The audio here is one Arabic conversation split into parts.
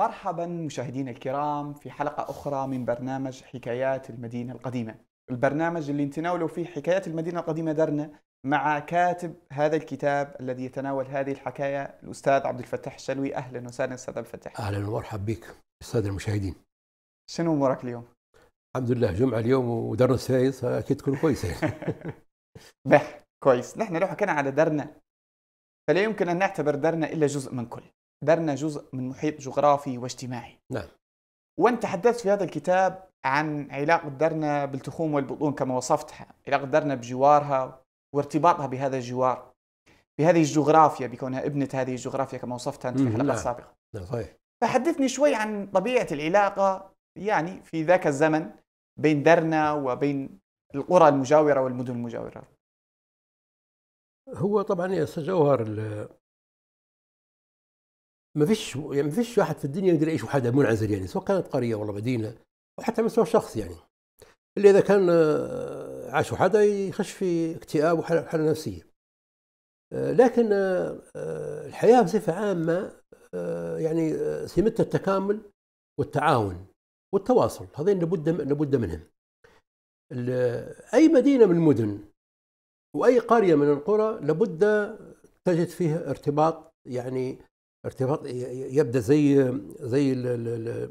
مرحبا مشاهدينا الكرام في حلقة أخرى من برنامج حكايات المدينة القديمة البرنامج اللي نتناوله فيه حكايات المدينة القديمة درنا مع كاتب هذا الكتاب الذي يتناول هذه الحكاية الأستاذ عبد الفتاح الشلوي أهلا وسهلا أستاذ عبد الفتاح أهلا ومرحبا بك أستاذ المشاهدين شنو أمورك اليوم؟ الحمد لله جمعة اليوم ودرس فايز أكيد تكون كويسة بح كويس نحن لو حكينا على درنا فلا يمكن أن نعتبر درنا إلا جزء من كل درنا جزء من محيط جغرافي واجتماعي نعم وأنت تحدثت في هذا الكتاب عن علاقة درنا بالتخوم والبطون كما وصفتها علاقة درنا بجوارها وارتباطها بهذا الجوار بهذه الجغرافيا بكونها ابنة هذه الجغرافيا كما وصفتها أنت في الحلقة نعم. السابقة نعم صحيح فحدثني شوي عن طبيعة العلاقة يعني في ذاك الزمن بين درنا وبين القرى المجاورة والمدن المجاورة هو طبعا يا جوهر ما فيش يعني ما فيش واحد في الدنيا يقدر يعيش وحده منعزل يعني سواء كانت قريه ولا مدينه وحتى مستوى شخص يعني اللي اذا كان آه، عاش وحده يخش في اكتئاب وحاله نفسيه آه، لكن آه، الحياه بصفه عامه يعني سمتها التكامل والتعاون والتواصل هذين لابد لابد منهم اي مدينه من المدن واي قريه من القرى لابد تجد فيها ارتباط يعني ارتباط يبدا زي زي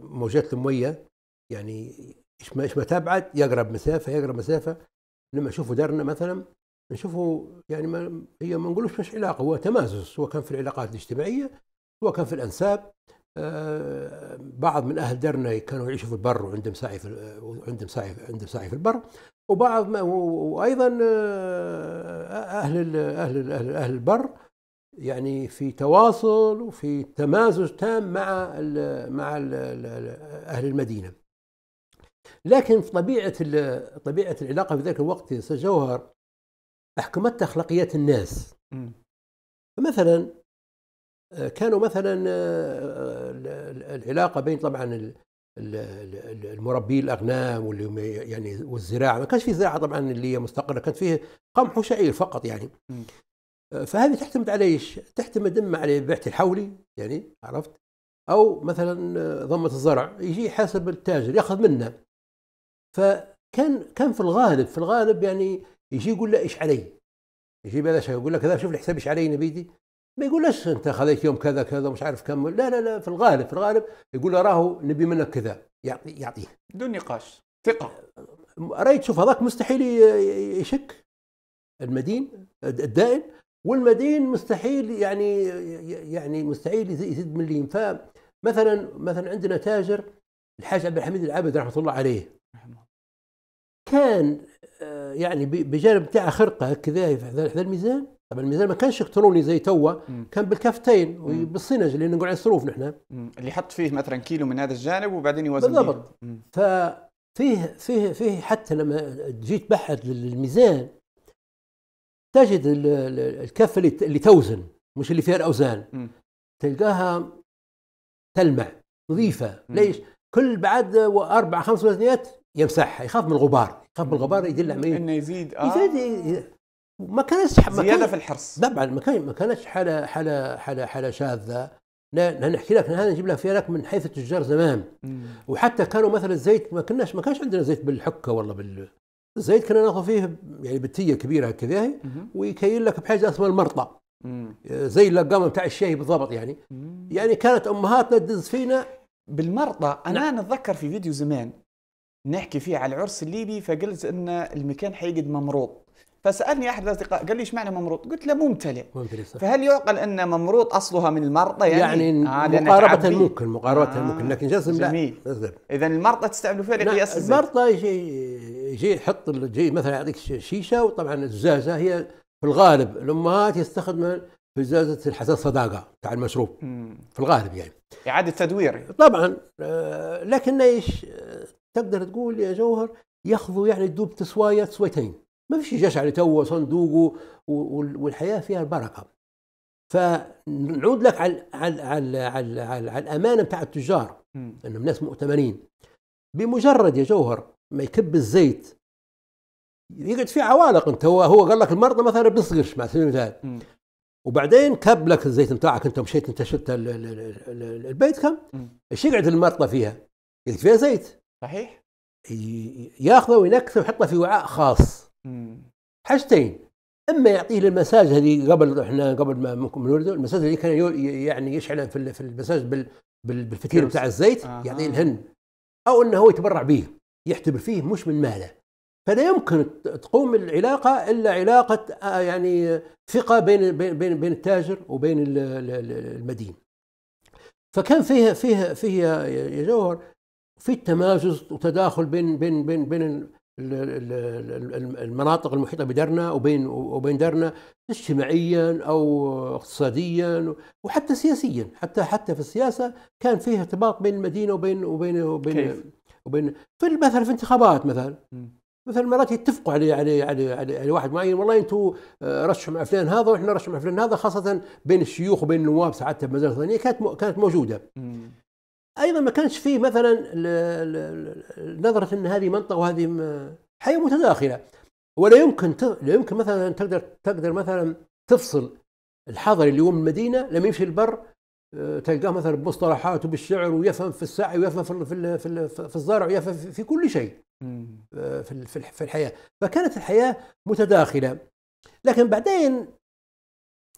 موجات الميه يعني ايش ما ايش ما تبعد يقرب مسافه يقرب مسافه لما اشوفه دارنا مثلا نشوفه يعني ما هي ما نقولوش مش علاقه هو تمازج سواء كان في العلاقات الاجتماعيه سواء كان في الانساب آه، بعض من اهل درنا كانوا يعيشوا في البر وعندهم سعي في وعندهم سعي عندهم سعي في البر وبعض وايضا آه، اهل اهل اهل, أهل البر يعني في تواصل وفي تمازج تام مع الـ مع الـ اهل المدينه لكن طبيعه طبيعه العلاقه في ذاك الوقت يا جوهر احكمتها اخلاقيات الناس فمثلا كانوا مثلا آه، العلاقه بين طبعا المربي الاغنام واللي يعني والزراعه ما كانش في زراعه طبعا اللي هي مستقره كانت فيه قمح وشعير فقط يعني فهذه تعتمد على ايش؟ تعتمد اما على البعث الحولي يعني عرفت؟ او مثلا ضمه الزرع يجي يحاسب التاجر ياخذ منه فكان كان في الغالب في الغالب يعني يجي يقول له ايش علي؟ يجي بلاش يقول لك كذا شوف الحساب ايش علي نبيدي ما يقولش انت خذيت يوم كذا كذا مش عارف كم لا لا لا في الغالب في الغالب يقول له راهو نبي منك كذا يعطي يعطيه بدون نقاش ثقه رايت شوف هذاك مستحيل يشك المدين الدائن والمدين مستحيل يعني يعني مستحيل يزيد من اللين فمثلا مثلا عندنا تاجر الحاج عبد الحميد العبد رحمه الله عليه كان آه، يعني بجانب تاع خرقه هكذا هذا الميزان طبعا الميزان ما كانش الكتروني زي توا كان بالكفتين وبالصنج اللي نقول على الصروف نحن اللي يحط فيه مثلا كيلو من هذا الجانب وبعدين يوزن بالضبط فيه فيه فيه حتى لما تجي تبحث للميزان تجد الكفه اللي توزن مش اللي فيها الاوزان م. تلقاها تلمع نظيفه ليش؟ كل بعد اربع خمس وزنيات يمسحها يخاف من الغبار يخاف من الغبار يدل عمليه انه يزيد اه يزيد ما كانتش ما زياده في الحرص طبعا ما كانتش حاله حاله حاله حاله شاذه لا نحكي لك هذا نجيب لك لك من حيث التجار زمان مم. وحتى كانوا مثلا الزيت ما كناش ما كانش عندنا زيت بالحكه والله بال الزيت كنا ناخذ فيه يعني بتيه كبيره هكذا ويكيل لك بحاجه اسمها المرطه آه، زي اللقامه بتاع الشاي بالضبط يعني يعني كانت امهاتنا تدز فينا بالمرطه انا نعم. نتذكر في فيديو زمان نحكي فيه على العرس الليبي فقلت ان المكان حيقد ممروط فسالني احد الاصدقاء قال لي ايش معنى ممروط؟ قلت له ممتلئ ممتلئ فهل يعقل ان ممروط اصلها من المرطه يعني؟ يعني آه مقاربه ممكن مقاربه آه ممكن لكن جسم جميل. لا اذا المرطه تستعمله فعلا قياس المرطه يجي يحط يجي مثلا يعطيك شيشه وطبعا الزازه هي في الغالب الامهات يستخدم في زازه الحساس صداقه تاع المشروب مم. في الغالب يعني اعاده تدوير طبعا آه، لكن ايش تقدر تقول يا جوهر ياخذوا يعني دوب تسوايه تسويتين ما فيش جشع تو صندوق والحياه فيها البركه فنعود لك على على على على, على, على الامانه بتاع التجار انهم ناس مؤتمنين بمجرد يا جوهر ما يكب الزيت يقعد فيه عوالق انت هو هو قال لك المرضى مثلا بيصغرش على سبيل المثال وبعدين كب لك الزيت بتاعك انت مشيت انت شلت البيت كم ايش يقعد المرضى فيها؟ يقعد فيها زيت صحيح ياخذه وينكثه ويحطه في وعاء خاص حاجتين اما يعطيه للمساج هذه قبل احنا قبل ما ممكن المساج اللي كان يعني يشعل في في المساج بالفتيل بتاع الزيت آه. يعطيه الهن او انه هو يتبرع به يحتبر فيه مش من ماله فلا يمكن تقوم العلاقه الا علاقه آه، يعني ثقه بين بين بين التاجر وبين المدين فكان فيها فيها فيها يا جوهر في تمازج وتداخل بين بين بين بين المناطق المحيطه بدارنا وبين وبين دارنا اجتماعيا او اقتصاديا وحتى سياسيا حتى حتى في السياسه كان فيه ارتباط بين المدينه وبين وبين وبين كيف؟ وبين في مثلا في انتخابات مثلا مثلا مرات يتفقوا على على على على واحد معين والله انتم آه، رشحوا مع فلان هذا واحنا رشحوا مع فلان هذا خاصه بين الشيوخ وبين النواب ساعتها بمزارع ثانيه كانت كانت موجوده. مم. ايضا ما كانش فيه مثلا نظره ان هذه منطقه وهذه حياه متداخله ولا يمكن لا يمكن مثلا تقدر تقدر مثلا تفصل الحضري اللي هو من المدينه لما يمشي البر آه، تلقاه مثلا بمصطلحات وبالشعر ويفهم في السعي ويفهم في في في الزرع ويفهم في كل شيء آه، في في الحياه فكانت الحياه متداخله لكن بعدين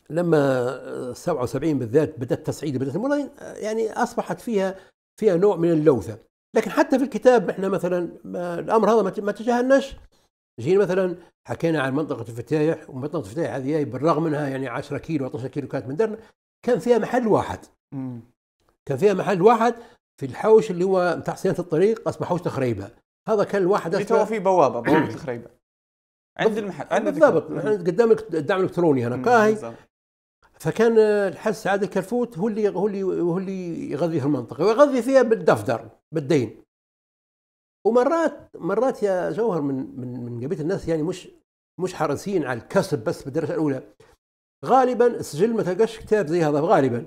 لما 77 آه، بالذات بدات تصعيد بدات يعني اصبحت فيها فيها نوع من اللوثة لكن حتى في الكتاب احنا مثلا الامر هذا ما تجاهلناش جينا مثلا حكينا عن منطقه الفتايح ومنطقه الفتايح هذه بالرغم منها يعني 10 كيلو 12 كيلو كانت من درنا كان فيها محل واحد كان فيها محل واحد في الحوش اللي هو بتاع صيانه الطريق اسمه حوش تخريبه هذا كان الواحد اللي تو في بوابه بوابه تخريبه عند المحل عند بالضبط قدامك الدعم الالكتروني هناك كاهي فكان الحاج سعاده كرفوت هو اللي هو اللي هو اللي يغذي في المنطقه ويغذي فيها بالدفدر بالدين ومرات مرات يا جوهر من من من قبيله الناس يعني مش مش حريصين على الكسب بس بالدرجه الاولى غالبا السجل ما تلقاش كتاب زي هذا غالبا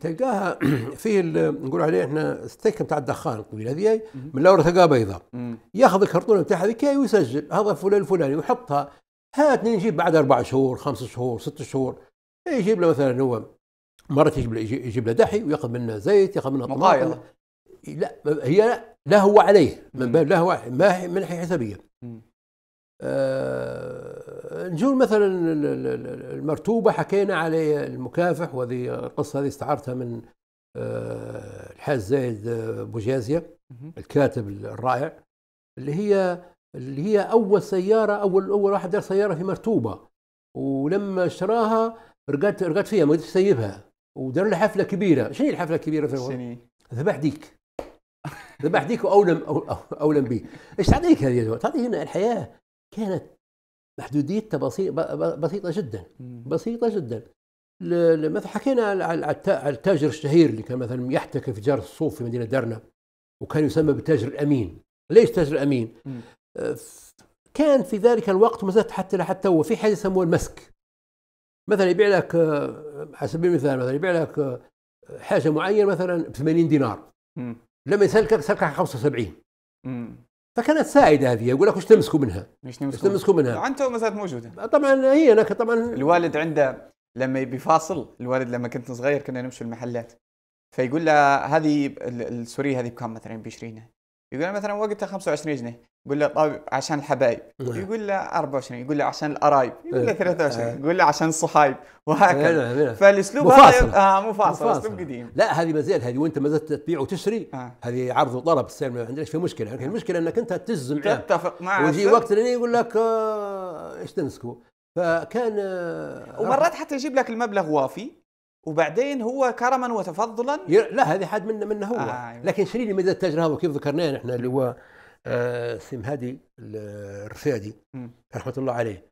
تلقاها فيه نقول عليه احنا ستيك نتاع الدخان الطويل هذه من لورا تلقاها بيضاء ياخذ الكرتونه نتاعها هذيك ويسجل هذا فلان الفلاني ويحطها هات نجيب بعد اربع شهور خمس شهور ست شهور إيه، يجيب له مثلا هو مرات يجيب له يجيب له دحي وياخذ منه زيت ياخذ منه طماطم لا هي لا هو عليه من باب لا هو ما من ناحيه حسابيه آه نجول مثلا المرتوبه حكينا على المكافح وهذه القصه هذه استعرتها من آه الحاج زايد آه، بوجازيه الكاتب الرائع اللي هي اللي هي اول سياره اول اول واحد دار سياره في مرتوبه ولما اشتراها رقدت رقدت فيها ما قدرتش اسيبها ودار لها حفله كبيره شنو الحفله الكبيره في الغرب؟ ذبح ديك ذبح ديك واولم اولم به ايش تعطيك هذه تعطيك هنا الحياه كانت محدوديتها بسيط بسيطه جدا بسيطه جدا مثلا حكينا على التاجر الشهير اللي كان مثلا في جار الصوف في مدينه درنا وكان يسمى بالتاجر الامين ليش تاجر الامين؟ آه، كان في ذلك الوقت ما زالت حتى لحد تو في حاجه يسموها المسك مثلا يبيع لك آه، على سبيل المثال مثلا يبيع لك آه، حاجه معينه مثلا ب 80 دينار مم. لما يسلكك سلكك 75 فكانت سائده هذه يقول لك واش تمسكوا منها؟ واش تمسكوا منها؟ انتم ما زالت موجوده طبعا هي هناك طبعا الوالد عنده لما يبي فاصل الوالد لما كنت صغير كنا نمشي المحلات فيقول له هذه السوريه هذه بكم مثلا ب 20 يقول انا مثلا وقتها 25 جنيه يقول له طيب عشان الحبايب نعم. يقول له 24 يقول له عشان القرايب يقول له 23 إيه. آه. يقول له عشان الصحايب وهكذا فالاسلوب هذا اه مو فاصل اسلوب قديم لا هذه ما زال هذه وانت ما زلت تبيع وتشتري آه. هذه عرض وطلب السعر ما عندكش في مشكله لكن يعني المشكله انك انت تجزم معاه تتفق معه ويجي وقت يقول لك آه، ايش آه تنسكوا فكان ومرات حتى يجيب لك المبلغ وافي وبعدين هو كرما وتفضلا لا هذه حد منه منه هو آه أيوة. لكن شرير مدى هذا وكيف ذكرناه نحن اللي هو آه سيم هادي الرفادي رحمه الله عليه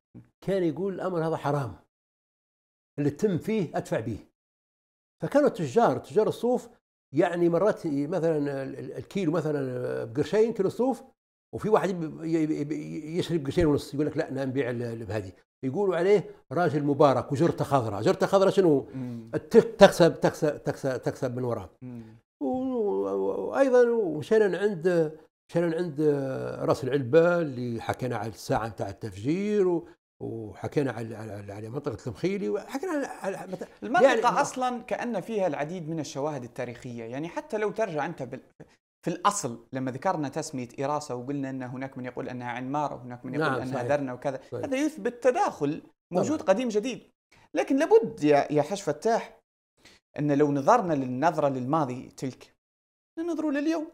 كان يقول الامر هذا حرام اللي تم فيه ادفع به فكانوا التجار تجار الصوف يعني مرات مثلا الكيلو مثلا آه، بقرشين كيلو صوف وفي واحد يشرب قرشين ونص يقول لك لا انا نبيع بهذه يقولوا عليه راجل مبارك وجرته خضراء جرته خضراء شنو تكسب تكسب تكسب تكسب من وراه وايضا وشنن عند شنن عند راس العلبه اللي حكينا على الساعه نتاع التفجير وحكينا على على, على منطقه المخيلي وحكينا على, المنطقه يعني اصلا كان فيها العديد من الشواهد التاريخيه يعني حتى لو ترجع انت في الاصل لما ذكرنا تسميه إراسة وقلنا ان هناك من يقول انها عنمار وهناك من يقول نعم انها صحيح. وكذا صحيح. طيب. هذا يثبت تداخل موجود طبعا. قديم جديد لكن لابد يا يا حش فتاح ان لو نظرنا للنظره للماضي تلك ننظروا لليوم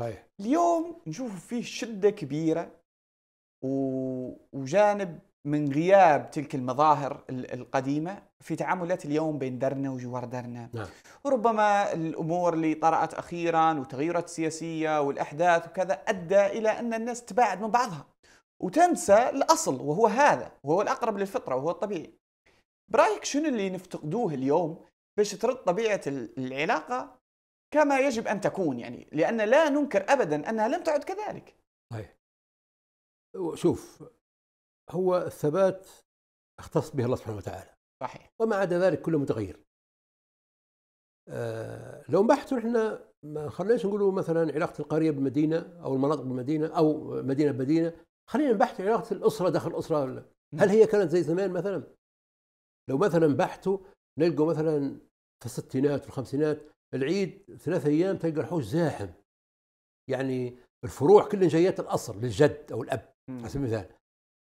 صحيح اليوم نشوف فيه شده كبيره و... وجانب من غياب تلك المظاهر القديمة في تعاملات اليوم بين درنا وجوار درنا نعم. ربما الأمور اللي طرأت أخيرا وتغيرات السياسية والأحداث وكذا أدى إلى أن الناس تباعد من بعضها وتنسى الأصل وهو هذا وهو الأقرب للفطرة وهو الطبيعي برأيك شنو اللي نفتقدوه اليوم باش ترد طبيعة العلاقة كما يجب أن تكون يعني لأن لا ننكر أبدا أنها لم تعد كذلك طيب شوف هو الثبات اختص به الله سبحانه وتعالى صحيح وما عدا ذلك كله متغير آه، لو بحثوا احنا ما خليناش نقولوا مثلا علاقه القريه بالمدينه او المناطق بالمدينه او مدينه بمدينه خلينا نبحث علاقه الاسره داخل الاسره هل نعم. هي كانت زي زمان مثلا لو مثلا بحثوا نلقوا مثلا في الستينات والخمسينات العيد ثلاثة ايام تلقى الحوش زاحم يعني الفروع كلها جايات الاصل للجد او الاب على سبيل المثال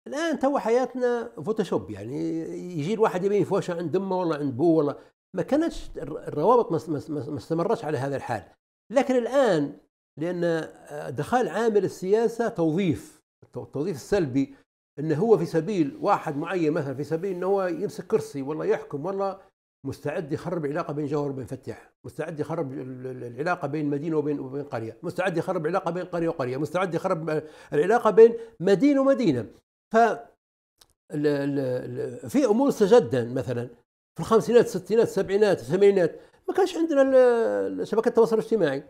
الان تو حياتنا فوتوشوب يعني يجي الواحد يبين فوشة عند امه ولا عند بوه ولا ما كانتش الروابط ما استمرتش على هذا الحال لكن الان لان آه، دخل عامل السياسه توظيف التوظيف السلبي انه هو في سبيل واحد معين مثلا في سبيل انه هو يمسك كرسي والله يحكم والله مستعد يخرب العلاقه بين جوهر وبين فتح مستعد يخرب العلاقه بين مدينه وبين وبين قريه مستعد يخرب العلاقه بين قريه وقريه مستعد يخرب العلاقه بين مدينه ومدينه ف في امور تجدد مثلا في الخمسينات الستينات السبعينات الثمانينات ما كانش عندنا شبكه التواصل الاجتماعي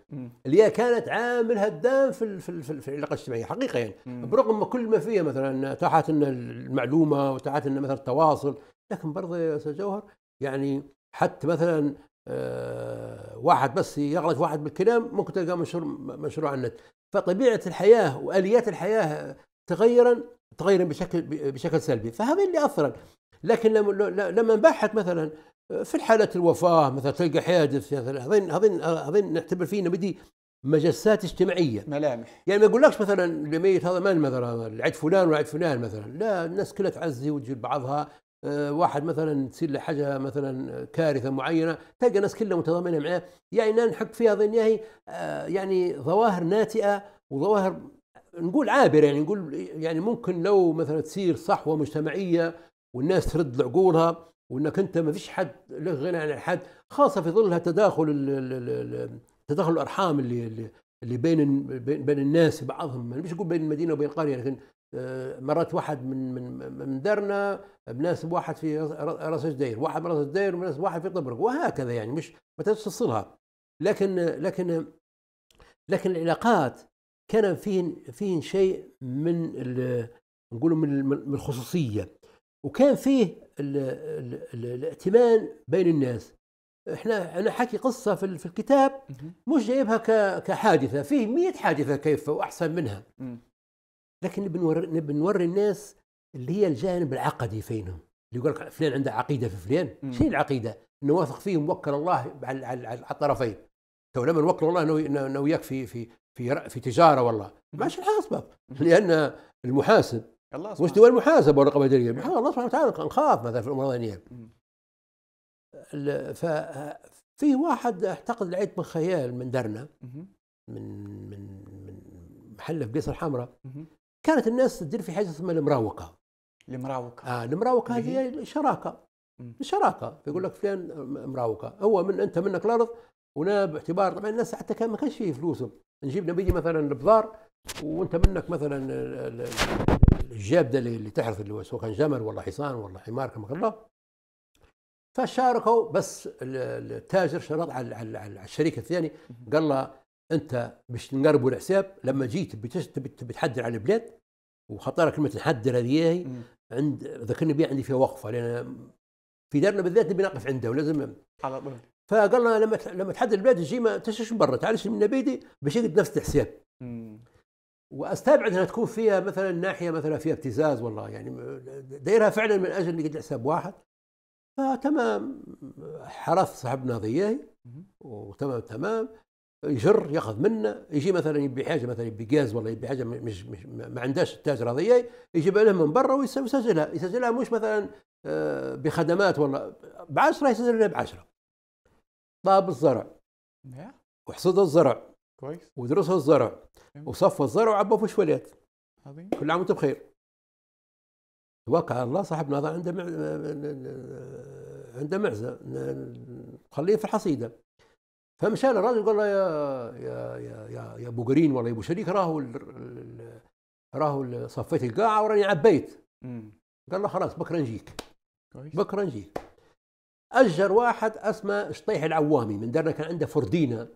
اللي هي كانت عامل هدام في في, في, العلاقه الاجتماعيه حقيقه يعني برغم كل ما فيها مثلا اتاحت لنا المعلومه واتاحت لنا مثلا التواصل لكن برضه يا استاذ جوهر يعني حتى مثلا آه، واحد بس يغلط واحد بالكلام ممكن تلقى منشور منشور على النت فطبيعه الحياه واليات الحياه تغيرا تغير بشكل بشكل سلبي فهذا اللي اثر لكن لما لما نبحث مثلا في حالة الوفاة مثلا تلقى حادث مثلا هذين هذين هذين نعتبر فيه بدي مجسات اجتماعية ملامح يعني ما يقولكش مثلا اللي هذا مال مثلا العيد فلان وعد فلان مثلا لا الناس كلها تعزي وتجيب بعضها آه، واحد مثلا تصير له حاجه مثلا كارثه معينه تلقى الناس كلها متضامنه معاه يعني نحك فيها ظنياهي يعني،, يعني ظواهر ناتئه وظواهر نقول عابر يعني نقول يعني ممكن لو مثلا تصير صحوه مجتمعيه والناس ترد لعقولها وانك انت ما فيش حد له غنى عن الحد خاصه في ظل تداخل تداخل الارحام اللي اللي بين بين الناس بعضهم مش نقول بين المدينه وبين القريه لكن آه، مرات واحد من من من درنا بناسب واحد في راس الدير، واحد من راس الدير وناس واحد في طبرق وهكذا يعني مش ما تتصلها لكن لكن لكن العلاقات كان فيهن فيهن شيء من نقولوا من الخصوصيه وكان فيه الـ الـ الـ الائتمان بين الناس احنا انا حكي قصه في, في الكتاب مش جايبها كحادثه فيه مية حادثه كيف واحسن منها لكن نبي بنوري الناس اللي هي الجانب العقدي فينهم اللي يقول لك فلان عنده عقيده في فلان شيء العقيده؟ انه واثق فيه موكل الله على الطرفين تو لما نوكل الله انا وياك في في في في تجاره والله ماشي الحال اسباب لان المحاسب الله مش دول المحاسبه والرقابه الاداريه الله سبحانه وتعالى نخاف مثلا في الامور ف ففي واحد اعتقد لقيت من خيال من درنا من من من محل في قصر الحمراء كانت الناس تدير في حاجه اسمها المراوقه المراوقه اه المراوقه هذه شراكه شراكه يقول لك فلان مراوقه هو من انت منك الارض وانا باعتبار طبعا الناس حتى كان ما كانش فيه فلوسهم نجيب نبي مثلا البذار وانت منك مثلا الجابده اللي تحرث اللي سواء كان جمل ولا حصان ولا حمار كما قلنا فشاركوا بس التاجر شرط على, على الشريك الثاني قال له انت باش نقربوا الحساب لما جيت بتحدر على البلاد وخطر كلمه نحدر هذه عند ذكرني بها عندي فيها وقفه لان في دارنا بالذات نبي نقف عنده ولازم على فقال لنا لما لما تحدد البلاد تجي ما تشش من برا تعالش من نبيدي باش يقد نفس الحساب واستبعد انها تكون فيها مثلا ناحيه مثلا فيها ابتزاز والله يعني دايرها فعلا من اجل نقد حساب واحد فتمام حرف صاحبنا ضياي وتمام تمام يجر ياخذ منا يجي مثلا يبي حاجه مثلا يبي غاز ولا يبي حاجه مش, مش ما عندهاش التاجر هذيا يجيبها له من برا ويسجلها يسجلها مش مثلا آه، بخدمات ولا بعشره يسجلها بعشره طاب الزرع وحصد الزرع كويس ودرس الزرع وصفوا الزرع وعبوا في شواليات عظيم كل عام وانتم بخير وقع الله صاحبنا هذا عنده عنده معزه خليه في الحصيده فمشى الراجل قال له يا يا يا يا, يا ابو قرين ولا يا ابو شريك راهو راهو صفيت القاعه وراني عبيت قال له خلاص بكره نجيك بكره نجيك اجر واحد اسمه شطيح العوامي من دارنا كان عنده فردينا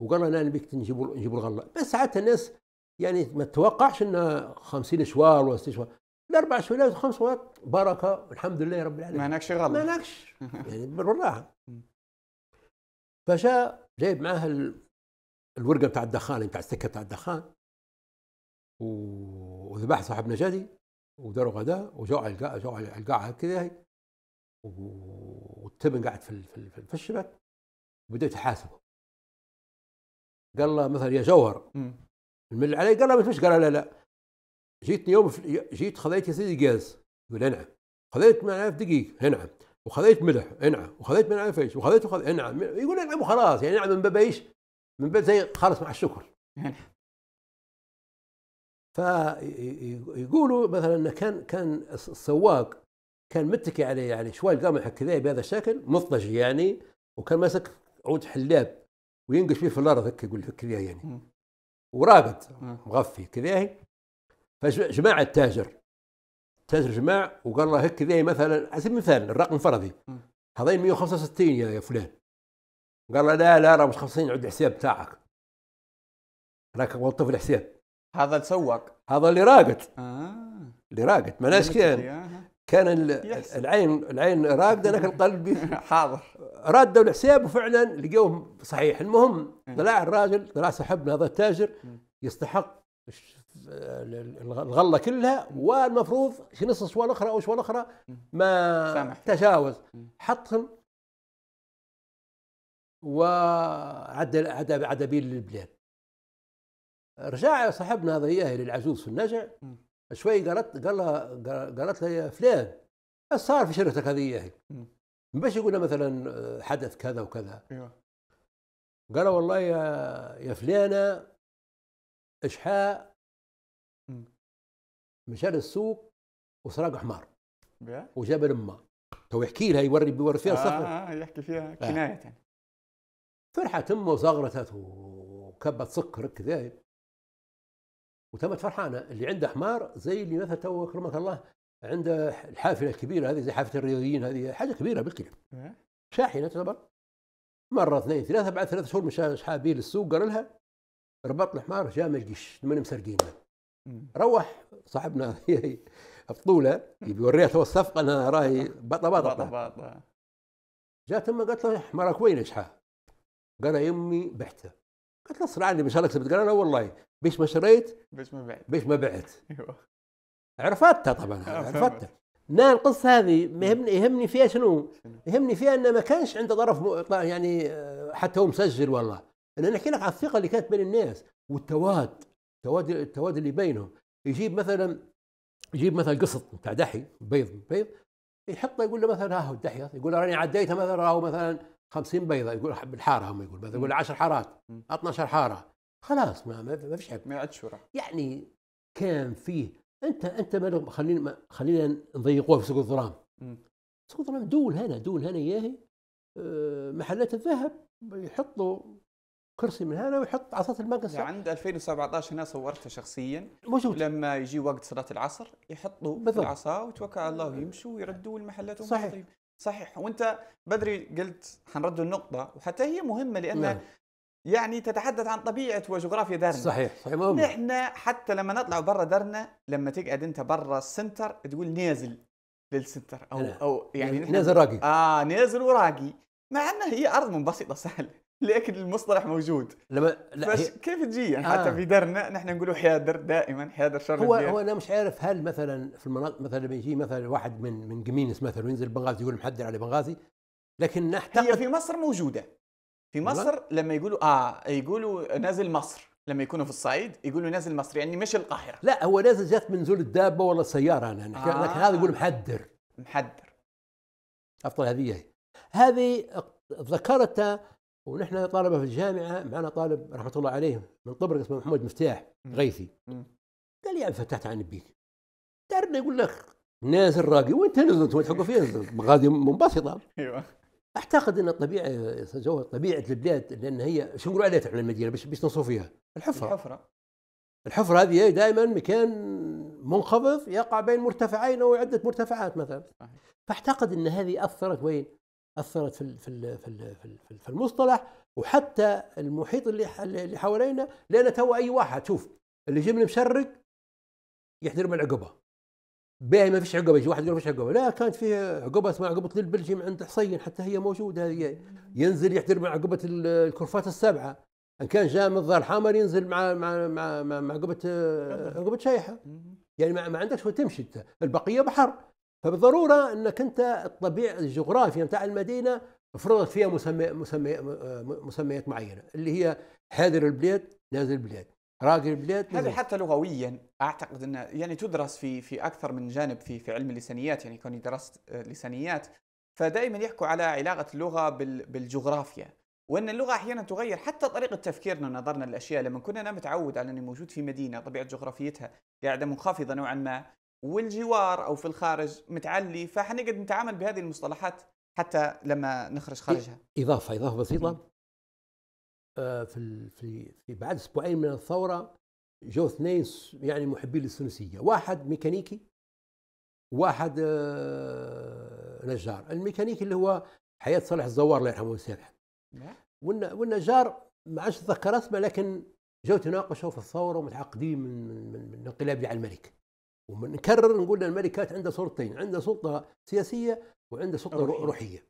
وقال لنا انا بيك نجيبوا نجيبوا الغله بس ساعات الناس يعني ما تتوقعش انه 50 شوار ولا 60 شوار الاربع شوالات وخمس شوالات بركه والحمد لله رب العالمين ما هناكش غلط ما هناكش يعني بالراحه فجاء جايب معاه الورقه بتاع الدخان يعني بتاع السكه بتاع الدخان وذبح صاحب نجادي وداروا غداء وجاوا على القاعه على القاعه كذا و... تبن قاعد في في الشبك بديت احاسبه قال له مثلا يا جوهر من اللي علي قال له ما قال لا لا جيتني يوم جيت خذيت يا سيدي جاز يقول نعم خذيت ما عارف دقيق إيه نعم وخذيت ملح إيه نعم وخذيت ما اعرف ايش وخذيت وخذ إيه نعم يقول نعم وخلاص يعني نعم من باب ايش؟ من باب زي خلاص مع الشكر يعني فيقولوا مثلا كان كان السواق كان متكي عليه يعني شوال قام كذا بهذا الشكل مطلج يعني وكان ماسك عود حلاب وينقش فيه في الارض هكا يقول كذا يعني ورابط مغفي كذا فجمع التاجر التاجر جماع وقال له هكذا مثلا على سبيل المثال الرقم الفرضي هذين 165 يا فلان قال له لا لا راه مش 50 عد الحساب تاعك راك غلطت في الحساب هذا تسوق هذا اللي راقد آه. اللي راقد معناش كان كان العين العين راقده لكن قلبي حاضر ردوا الحساب وفعلا لقوه صحيح المهم طلع الراجل طلع صاحبنا هذا التاجر يستحق الغله كلها والمفروض شي نص اسوال اخرى او اسوال اخرى ما سامح تجاوز حطهم وعدى عدى عدى للبلاد رجع صاحبنا هذا اياه للعجوز في النجع شوي قالت قال لها قالت لها يا فلان ايش صار في شركتك هذه ما باش يقول مثلا آه، حدث كذا وكذا ايوه قال والله يا يا فلانه اشحاء مشى السوق وسرق حمار وجاب لما تو يحكي لها يوري بيوري فيها آه، صح؟ آه،, اه يحكي فيها كنايه فرحت امه وصغرتها وكبت سكر كذا وتمت فرحانه اللي عنده حمار زي اللي مثلا تو كرمك الله عنده الحافله الكبيره هذه زي حافله الرياضيين هذه حاجه كبيره بالكلام إيه. شاحنه تعتبر مره اثنين ثلاثه بعد ثلاث شهور مشى اصحابي للسوق قال لها ربط الحمار جاء ما يجيش من مسرقينه روح صاحبنا بطوله يوريها تو الصفقه انا راهي بطه بطه بطه جات امه قالت له حمارك وين شحال؟ قال يمي بعته قلت له اصلا عندي مشاريع كتبت قال لا والله بيش ما شريت بيش ما بعت بيش ما بعت أيوة. عرفتها طبعا أيوة، عرفتها لا القصه هذه يهمني يهمني فيها شنو؟ يهمني فيها انه ما كانش عنده طرف يعني آه، حتى هو مسجل والله انا نحكي لك على الثقه اللي كانت بين الناس والتواد التواد التواد اللي بينهم يجيب مثلا يجيب مثلا قسط بتاع دحي بيض بيض يحطه يقول له مثلا ها هو الدحي يقول له راني عديتها مثلا راهو مثلا 50 بيضه يقول بالحاره هم يقول بيضه يقول 10 حارات 12 حاره خلاص ما ما فيش حد ما عاد وراه يعني كان فيه انت انت ما خلينا خلينا نضيقوها في سوق الظلام سوق الظلام دول هنا دول هنا ياهي آه، محلات الذهب يحطوا كرسي من هنا ويحط عصا المقص يعني عند 2017 هنا صورته شخصيا موجود لما يجي وقت صلاه العصر يحطوا بالضبط. العصا ويتوكل على الله آه. ويمشوا ويردوا المحلات صحيح صحيح وانت بدري قلت حنرد النقطه وحتى هي مهمه لان نعم. يعني تتحدث عن طبيعه وجغرافيا دارنا صحيح صحيح مهم. نحن حتى لما نطلع برا دارنا لما تقعد انت برا السنتر تقول نازل للسنتر او نعم. او يعني, يعني نحن نازل راقي اه نازل وراقي مع انها هي ارض منبسطه سهله لكن المصطلح موجود لما لا هي... كيف تجي يعني آه. حتى في دارنا نحن نقولوا حيادر دائما حيادر شر هو هو انا مش عارف هل مثلا في المناطق مثلا لما يجي مثلا واحد من من قمينس مثلا وينزل بنغازي يقول محدر على بنغازي لكن نحتاج هي في مصر موجوده في مصر لما يقولوا اه يقولوا نازل مصر لما يكونوا في الصعيد يقولوا نازل مصر يعني مش القاهره لا هو نازل جات من نزول الدابه ولا السياره انا هنا آه. لكن هذا يقول محدر محدر افضل هذه هي هذه ذكرتها ونحن طالبه في الجامعه معنا طالب رحمه الله عليه من طبرق اسمه محمود مفتاح غيثي قال لي فتحت عن بيك دارنا يقول لك ناس الراقي وانت نزلت وين حقه فين مغازي منبسطه ايوه اعتقد ان الطبيعه جو طبيعه البلاد لان هي شو نقول عليها احنا المدينه بس بيش نوصفوا فيها الحفره الحفره الحفره هذه دائما مكان منخفض يقع بين مرتفعين او عده مرتفعات مثلا فاعتقد ان هذه اثرت وين؟ اثرت في في في في المصطلح وحتى المحيط اللي اللي حوالينا لان تو اي واحد شوف اللي من مشرق يحترم العقبه باهي ما فيش عقبه يجي واحد يقول ما فيش عقبه لا كانت فيه عقبه اسمها عقبه للبلجيم عند حصين حتى هي موجوده هي ينزل يحترم عقبه الكرفات السبعه ان كان جاء من الظهر الحمر ينزل مع مع مع مع عقبه عقبه شيحه يعني ما, ما عندكش تمشي انت البقيه بحر فبالضروره انك انت الطبيعه الجغرافيا بتاع المدينه فرضت فيها مسمي مسمي مسميات معينه اللي هي حاضر البلاد نازل البلاد راقي البلاد هذه حتى لغويا اعتقد أن يعني تدرس في في اكثر من جانب في في علم اللسانيات يعني كوني درست آه، لسانيات فدائما يحكوا على علاقه اللغه بالجغرافيا وان اللغه احيانا تغير حتى طريقه تفكيرنا ونظرنا للاشياء لما كنا انا متعود على اني موجود في مدينه طبيعه جغرافيتها قاعده منخفضه نوعا ما والجوار او في الخارج متعلي فحنقعد نتعامل بهذه المصطلحات حتى لما نخرج خارجها اضافه اضافه بسيطه آه، في في في بعد اسبوعين من الثوره جو اثنين يعني محبين للسنسيه واحد ميكانيكي واحد آه، نجار الميكانيكي اللي هو حياه صالح الزوار الله يرحمه ويسامحه نعم. والنجار ما عادش تذكر اسمه لكن جو تناقشوا في الثوره ومتعقدين من من انقلاب على الملك ونكرر نقول الملك كانت عنده سلطتين عنده سلطه سياسيه وعنده سلطه روحيه, روحية.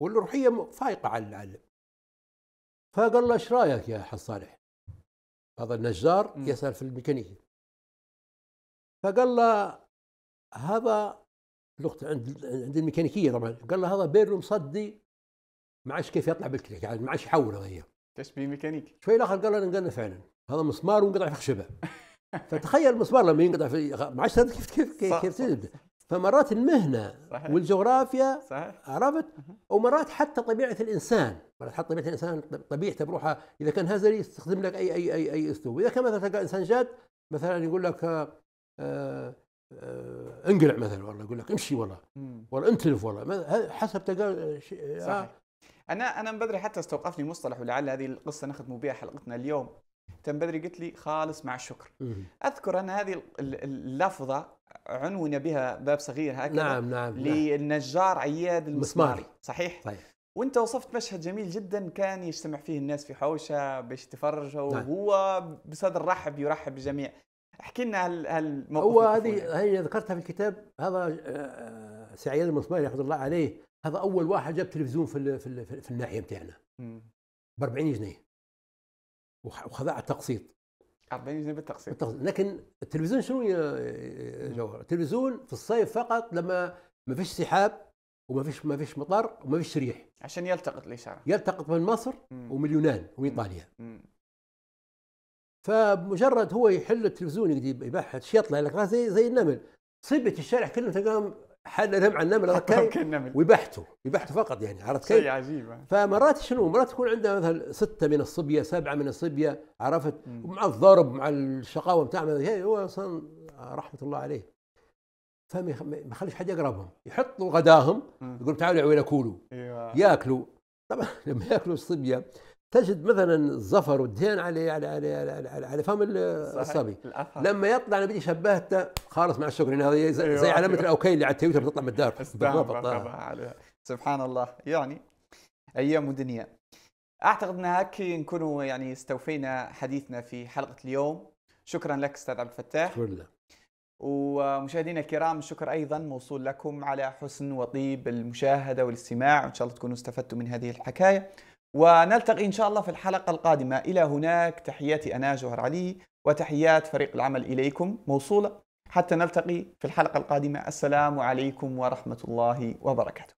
والروحيه فايقه على العلم فقال له ايش رايك يا حصالح صالح؟ هذا النجار يسال في الميكانيكي فقال له هذا الاخت عند عند الميكانيكيه طبعا قال له هذا بيرلو مصدي ما عادش كيف يطلع بالكليك يعني ما عادش يحول هذا تشبيه ميكانيكي شوي الاخر قال له فعلا هذا مسمار وانقطع في خشبه فتخيل المسمار لما ينقطع في ما عادش كيف كيف كيف, كيف تبدا فمرات المهنه صحيح. والجغرافيا صحيح. عرفت ومرات حتى طبيعه الانسان مرات حتى طبيعه الانسان طبيعته بروحها اذا كان هزلي يستخدم لك اي اي اي اي اسلوب اذا كان مثلا تلقى انسان جاد مثلا يقول لك آه آه انقلع مثلا والله يقول لك امشي والله والله انتلف والله حسب تلقى صحيح آه. انا انا من بدري حتى استوقفني مصطلح ولعل هذه القصه نختم بها حلقتنا اليوم تم بدري قلت لي خالص مع الشكر اذكر ان هذه اللفظه عنون بها باب صغير هكذا نعم نعم, نعم. للنجار عياد المسماري صحيح؟ صحيح طيب. وانت وصفت مشهد جميل جدا كان يجتمع فيه الناس في حوشه باش يتفرجوا نعم. وهو بصدر رحب يرحب بالجميع احكي لنا هال هالموقف هو هذه هي ذكرتها في الكتاب هذا آه، سعيد المسماري رحمه الله عليه هذا اول واحد جاب تلفزيون في في, في الناحيه بتاعنا ب 40 جنيه وخضع التقسيط 40% بالتقسيط التقسيط. لكن التلفزيون شنو يا جوهر؟ التلفزيون في الصيف فقط لما ما فيش سحاب وما فيش ما فيش مطر وما فيش ريح عشان يلتقط الاشاره يلتقط من مصر ومن اليونان وايطاليا فمجرد هو يحل التلفزيون يبحث شيء يطلع لك زي زي النمل صبت الشارع كله تلقاهم حل رمع النمل ركاي النمل ويبحثوا فقط يعني عرفت كيف؟ شيء عجيب فمرات شنو؟ مرات تكون عندها مثلا سته من الصبيه سبعه من الصبيه عرفت؟ ومع مع الضرب مع الشقاوه بتاعها هو اصلا رحمه الله عليه فما يخليش حد يقربهم يحطوا غداهم يقول تعالوا يا عويله كولوا إيوه. ياكلوا طبعا لما ياكلوا الصبيه تجد مثلا الظفر والدهان على على على على, على, على فم الصبي لما يطلع انا بدي شبهته خالص مع الشكر هذا زي, زي أيوة. علامه الاوكي اللي على التويتر تطلع من الدار آه. سبحان الله يعني ايام ودنيا اعتقد ان هيك نكون يعني استوفينا حديثنا في حلقه اليوم شكرا لك استاذ عبد الفتاح شكرا لك ومشاهدينا الكرام الشكر ايضا موصول لكم على حسن وطيب المشاهده والاستماع وان شاء الله تكونوا استفدتوا من هذه الحكايه ونلتقي إن شاء الله في الحلقة القادمة إلى هناك تحياتي أنا جوهر علي وتحيات فريق العمل إليكم موصولة حتى نلتقي في الحلقة القادمة السلام عليكم ورحمة الله وبركاته